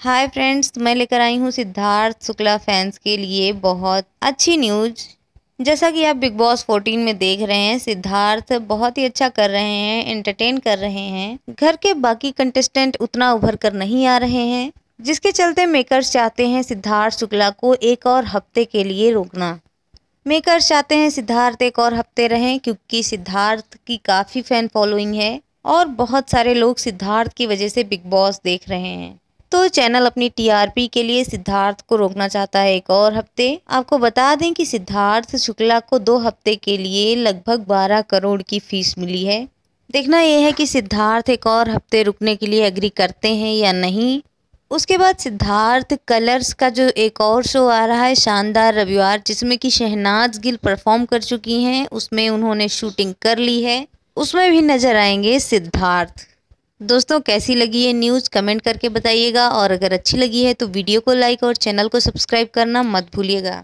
hi friends मैं लेकर आई हूँ सिद्धार्थ शुक्ला फैंस के लिए बहुत अच्छी न्यूज जैसा कि आप बिग बॉस 14 में देख रहे हैं सिद्धार्थ बहुत ही अच्छा कर रहे हैं एंटरटेन कर रहे हैं घर के बाकी कंटेस्टेंट उतना उभर कर नहीं आ रहे हैं जिसके चलते मेकर्स चाहते हैं सिद्धार्थ शुक्ला को एक और हफ्ते के लिए रोकना मेकर्स चाहते हैं सिद्धार्थ एक और हफ्ते रहें क्योंकि सिद्धार्थ की काफ़ी फैन फॉलोइंग है और बहुत सारे लोग सिद्धार्थ की वजह से बिग बॉस देख रहे हैं तो चैनल अपनी टीआरपी के लिए सिद्धार्थ को रोकना चाहता है एक और हफ्ते आपको बता दें कि सिद्धार्थ शुक्ला को दो हफ्ते के लिए लगभग 12 करोड़ की फीस मिली है देखना यह है कि सिद्धार्थ एक और हफ्ते रुकने के लिए एग्री करते हैं या नहीं उसके बाद सिद्धार्थ कलर्स का जो एक और शो आ रहा है शानदार रविवार जिसमें कि शहनाज गिल परफॉर्म कर चुकी हैं उसमें उन्होंने शूटिंग कर ली है उसमें भी नजर आएंगे सिद्धार्थ दोस्तों कैसी लगी ये न्यूज़ कमेंट करके बताइएगा और अगर अच्छी लगी है तो वीडियो को लाइक और चैनल को सब्सक्राइब करना मत भूलिएगा